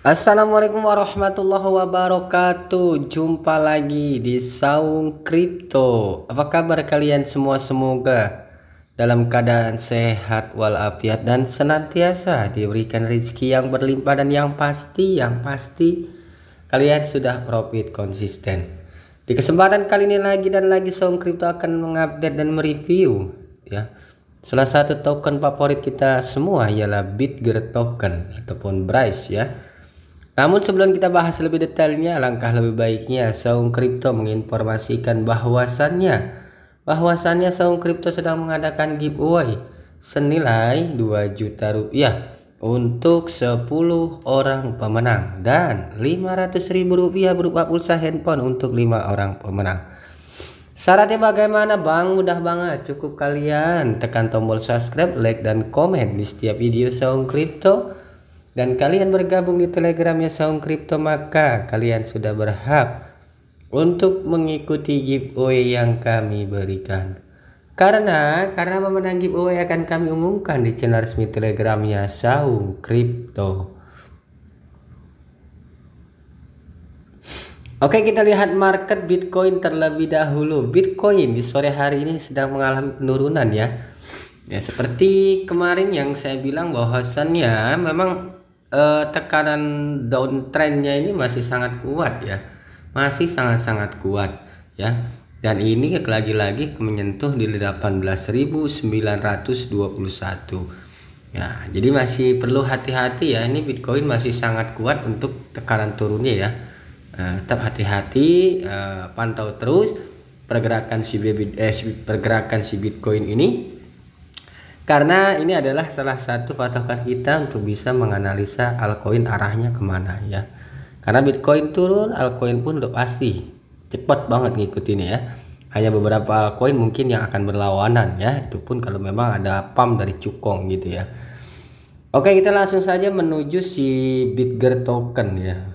Assalamualaikum warahmatullahi wabarakatuh Jumpa lagi di Saung Kripto Apa kabar kalian semua semoga Dalam keadaan sehat walafiat dan senantiasa Diberikan rezeki yang berlimpah dan yang pasti Yang pasti kalian sudah profit konsisten Di kesempatan kali ini lagi dan lagi Saung Kripto akan mengupdate dan mereview ya Salah satu token favorit kita semua ialah Bitger token ataupun Bryce ya namun sebelum kita bahas lebih detailnya, langkah lebih baiknya Saung Kripto menginformasikan bahwasannya bahwasannya Saung Kripto sedang mengadakan giveaway senilai 2 juta rupiah untuk 10 orang pemenang dan 500 rupiah berupa pulsa handphone untuk 5 orang pemenang. Syaratnya bagaimana bang? Mudah banget, cukup kalian tekan tombol subscribe, like, dan komen di setiap video Saung Kripto dan kalian bergabung di telegramnya Saung Kripto maka kalian sudah berhak untuk mengikuti giveaway yang kami berikan karena karena pemenang giveaway akan kami umumkan di channel resmi telegramnya Saung Kripto Oke kita lihat market Bitcoin terlebih dahulu Bitcoin di sore hari ini sedang mengalami penurunan ya ya seperti kemarin yang saya bilang bahwasannya memang eh, tekanan downtrendnya ini masih sangat kuat ya masih sangat-sangat kuat ya dan ini lagi-lagi menyentuh di 18.921 Ya, jadi masih perlu hati-hati ya. Ini Bitcoin masih sangat kuat untuk tekanan turunnya ya. Uh, tetap hati-hati, uh, pantau terus pergerakan si, eh, pergerakan si Bitcoin ini karena ini adalah salah satu patokan kita untuk bisa menganalisa altcoin arahnya kemana ya karena Bitcoin turun altcoin pun udah pasti cepat banget ngikutin ya hanya beberapa altcoin mungkin yang akan berlawanan ya itu pun kalau memang ada pump dari cukong gitu ya Oke kita langsung saja menuju si Bitger token ya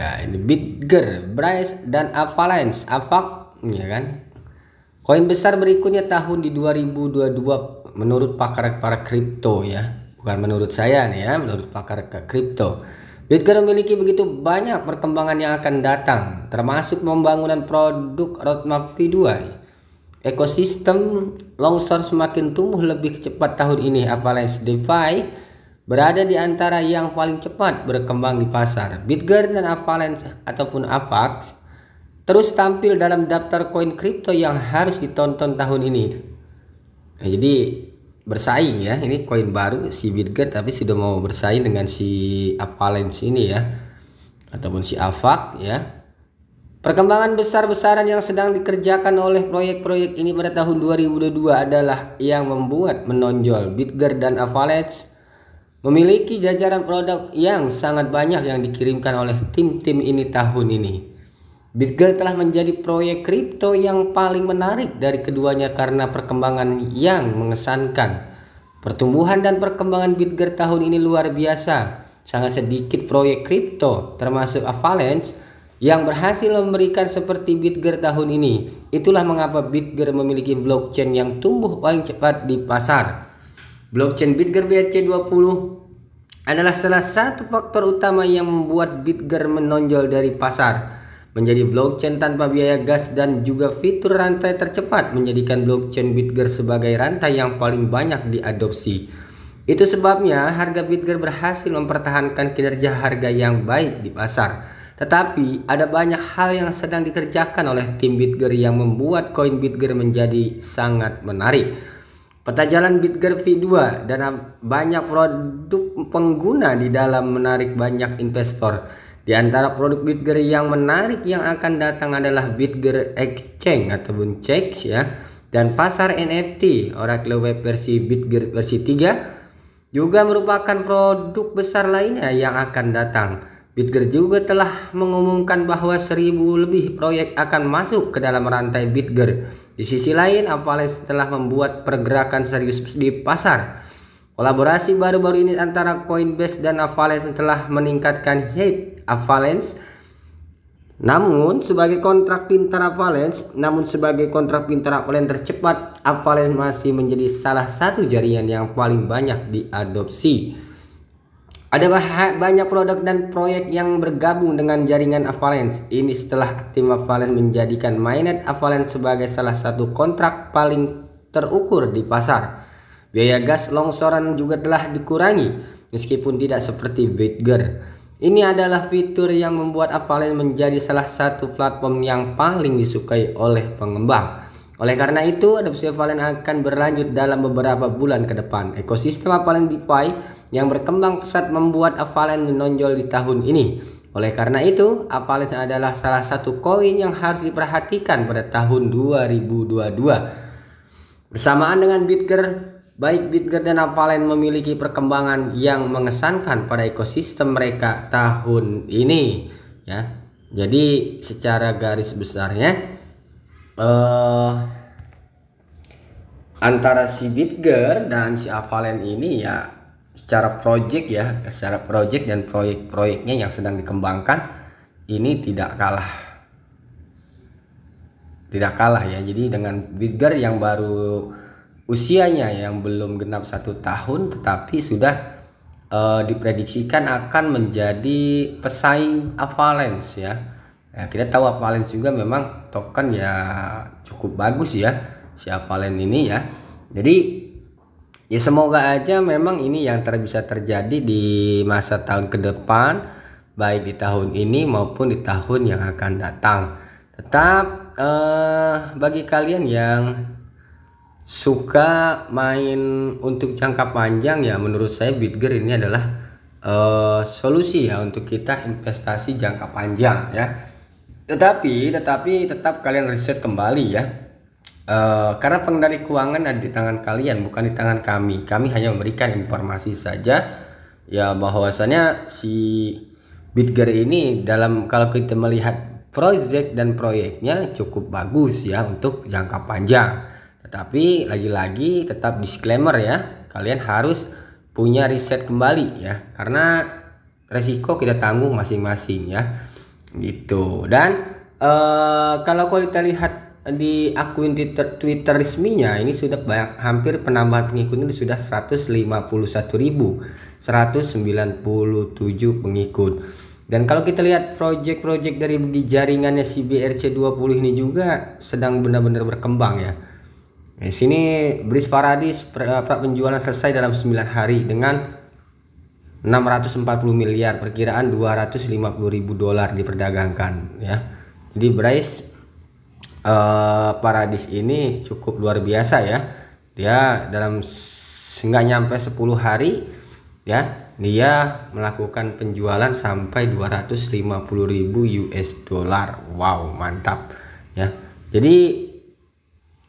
ya ini Bitger, Bryce dan Avalanche, Avak ya kan. Koin besar berikutnya tahun di 2022 menurut pakar para kripto ya. Bukan menurut saya nih ya, menurut pakar ke kripto. Bitger memiliki begitu banyak perkembangan yang akan datang, termasuk pembangunan produk roadmap V2. Ekosistem longsor semakin tumbuh lebih cepat tahun ini, Avalanche DeFi berada di antara yang paling cepat berkembang di pasar. Bitger dan Avalanche ataupun Avax terus tampil dalam daftar koin kripto yang harus ditonton tahun ini. Nah, jadi bersaing ya, ini koin baru si Bitger tapi sudah mau bersaing dengan si Avalanche ini ya ataupun si Avax ya. Perkembangan besar-besaran yang sedang dikerjakan oleh proyek-proyek ini pada tahun 2022 adalah yang membuat menonjol Bitger dan Avalanche Memiliki jajaran produk yang sangat banyak yang dikirimkan oleh tim-tim ini tahun ini. BitGirl telah menjadi proyek kripto yang paling menarik dari keduanya karena perkembangan yang mengesankan. Pertumbuhan dan perkembangan BitGirl tahun ini luar biasa. Sangat sedikit proyek kripto, termasuk Avalanche, yang berhasil memberikan seperti BitGirl tahun ini. Itulah mengapa BitGirl memiliki blockchain yang tumbuh paling cepat di pasar. Blockchain Bitger BAC20 adalah salah satu faktor utama yang membuat Bitger menonjol dari pasar. Menjadi blockchain tanpa biaya gas dan juga fitur rantai tercepat menjadikan blockchain Bitger sebagai rantai yang paling banyak diadopsi. Itu sebabnya harga Bitger berhasil mempertahankan kinerja harga yang baik di pasar. Tetapi ada banyak hal yang sedang dikerjakan oleh tim Bitger yang membuat koin Bitger menjadi sangat menarik. Peta jalan Bitger V2 dan banyak produk pengguna di dalam menarik banyak investor. Di antara produk Bitger yang menarik yang akan datang adalah Bitger Exchange ataupun Chex ya dan pasar NFT e Oracle Web versi Bitger versi 3 juga merupakan produk besar lainnya yang akan datang. Bitger juga telah mengumumkan bahwa seribu lebih proyek akan masuk ke dalam rantai Bitger. Di sisi lain, Avalanche telah membuat pergerakan serius di pasar. Kolaborasi baru-baru ini antara Coinbase dan Avalanche telah meningkatkan hype Avalanche. Namun sebagai kontrak pintar Avalanche, namun sebagai kontrak pintar Avalanche tercepat, Avalanche masih menjadi salah satu jaringan yang paling banyak diadopsi. Ada banyak produk dan proyek yang bergabung dengan jaringan Avalanche. Ini setelah tim Avalanche menjadikan mainnet Avalanche sebagai salah satu kontrak paling terukur di pasar. Biaya gas longsoran juga telah dikurangi, meskipun tidak seperti Bitger. Ini adalah fitur yang membuat Avalanche menjadi salah satu platform yang paling disukai oleh pengembang. Oleh karena itu, adopsi Avalanche akan berlanjut dalam beberapa bulan ke depan. Ekosistem Avalanche DeFi yang berkembang pesat membuat Avalanche menonjol di tahun ini. Oleh karena itu, Avalanche adalah salah satu koin yang harus diperhatikan pada tahun 2022. Bersamaan dengan Bitger, baik Bitger dan Avalanche memiliki perkembangan yang mengesankan pada ekosistem mereka tahun ini ya jadi secara garis besarnya eh, antara si Bitger dan si Avalanche ini ya secara project ya secara project dan proyek-proyeknya yang sedang dikembangkan ini tidak kalah tidak kalah ya jadi dengan Widger yang baru usianya yang belum genap satu tahun tetapi sudah uh, diprediksikan akan menjadi pesaing Avalanche ya Nah, kita tahu Avalanche juga memang token ya cukup bagus ya si Avalanche ini ya. Jadi ya semoga aja memang ini yang ter bisa terjadi di masa tahun ke depan baik di tahun ini maupun di tahun yang akan datang tetap eh, bagi kalian yang suka main untuk jangka panjang ya menurut saya Bitger ini adalah eh, solusi ya untuk kita investasi jangka panjang ya tetapi tetapi tetap kalian riset kembali ya Uh, karena pengendali keuangan ada di tangan kalian, bukan di tangan kami. Kami hanya memberikan informasi saja, ya bahwasanya si Bitger ini dalam kalau kita melihat proyek dan proyeknya cukup bagus ya untuk jangka panjang. Tetapi lagi-lagi tetap disclaimer ya, kalian harus punya riset kembali ya, karena resiko kita tanggung masing-masing ya, gitu. Dan uh, kalau kita lihat di akun Twitter, Twitter resminya ini sudah banyak, hampir penambahan pengikutnya sudah 151.197 pengikut. Dan kalau kita lihat project-project dari di jaringannya si BRC20 ini juga sedang benar-benar berkembang ya. Di sini Bris Faradis eh, penjualan selesai dalam 9 hari dengan 640 miliar perkiraan 250 ribu dolar diperdagangkan ya. Jadi Bryce uh, Paradis ini cukup luar biasa ya. Dia dalam nggak nyampe 10 hari ya, dia melakukan penjualan sampai 250.000 US dollar. Wow, mantap ya. Jadi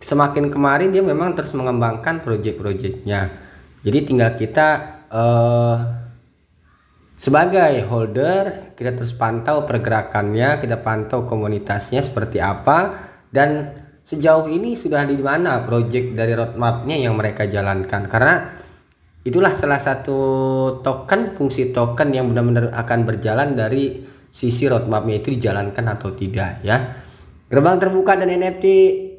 semakin kemarin dia memang terus mengembangkan project-projectnya Jadi tinggal kita uh, sebagai holder kita terus pantau pergerakannya, kita pantau komunitasnya seperti apa dan sejauh ini sudah di mana project dari roadmapnya yang mereka jalankan karena itulah salah satu token fungsi token yang benar-benar akan berjalan dari sisi roadmapnya itu dijalankan atau tidak ya gerbang terbuka dan NFT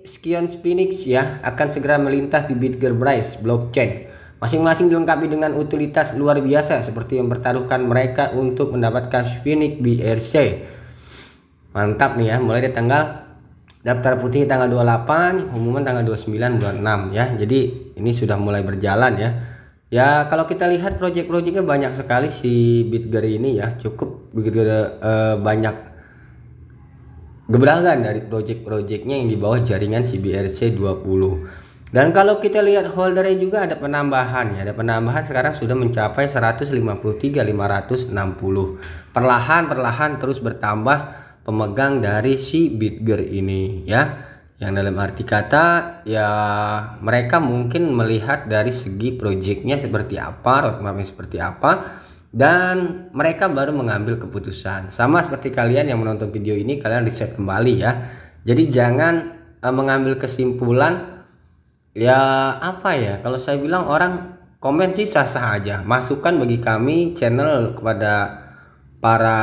Skion Spinix ya akan segera melintas di Bitgerbrice blockchain masing-masing dilengkapi dengan utilitas luar biasa seperti yang bertaruhkan mereka untuk mendapatkan Spinix BRC mantap nih ya mulai dari tanggal daftar putih tanggal 28 umuman tanggal 29 bulan 6 ya jadi ini sudah mulai berjalan ya ya kalau kita lihat project-projectnya banyak sekali si bitger ini ya cukup begitu uh, banyak gebrakan dari project-projectnya yang di bawah jaringan CBRC 20 dan kalau kita lihat holdernya juga ada penambahan ya, ada penambahan sekarang sudah mencapai 153.560. Perlahan-perlahan terus bertambah pemegang dari si Bitger ini ya yang dalam arti kata ya mereka mungkin melihat dari segi projectnya seperti apa roadmapnya seperti apa dan mereka baru mengambil keputusan sama seperti kalian yang menonton video ini kalian riset kembali ya jadi jangan uh, mengambil kesimpulan ya apa ya kalau saya bilang orang komen sih sah-sah aja masukan bagi kami channel kepada para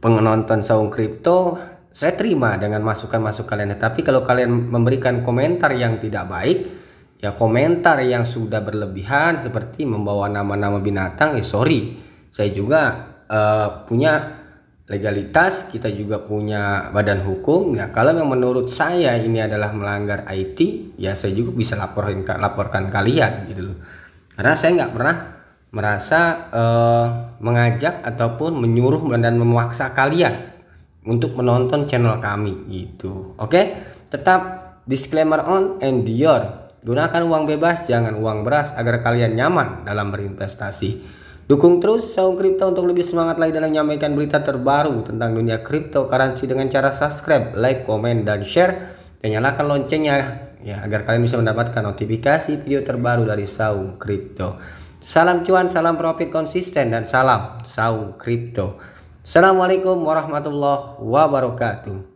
penonton saung kripto saya terima dengan masukan-masukan kalian tapi kalau kalian memberikan komentar yang tidak baik ya komentar yang sudah berlebihan seperti membawa nama-nama binatang ya sorry saya juga uh, punya legalitas kita juga punya badan hukum ya kalau yang menurut saya ini adalah melanggar IT ya saya juga bisa laporkan laporkan kalian gitu loh karena saya nggak pernah merasa uh, mengajak ataupun menyuruh dan memaksa kalian untuk menonton channel kami gitu. Oke, okay? tetap disclaimer on and dior Gunakan uang bebas, jangan uang beras agar kalian nyaman dalam berinvestasi. Dukung terus Saung Kripto untuk lebih semangat lagi dalam menyampaikan berita terbaru tentang dunia kripto cryptocurrency dengan cara subscribe, like, komen, dan share. Dan nyalakan loncengnya ya agar kalian bisa mendapatkan notifikasi video terbaru dari Saung Kripto. Salam cuan, salam profit konsisten, dan salam saung kripto. Assalamualaikum warahmatullahi wabarakatuh.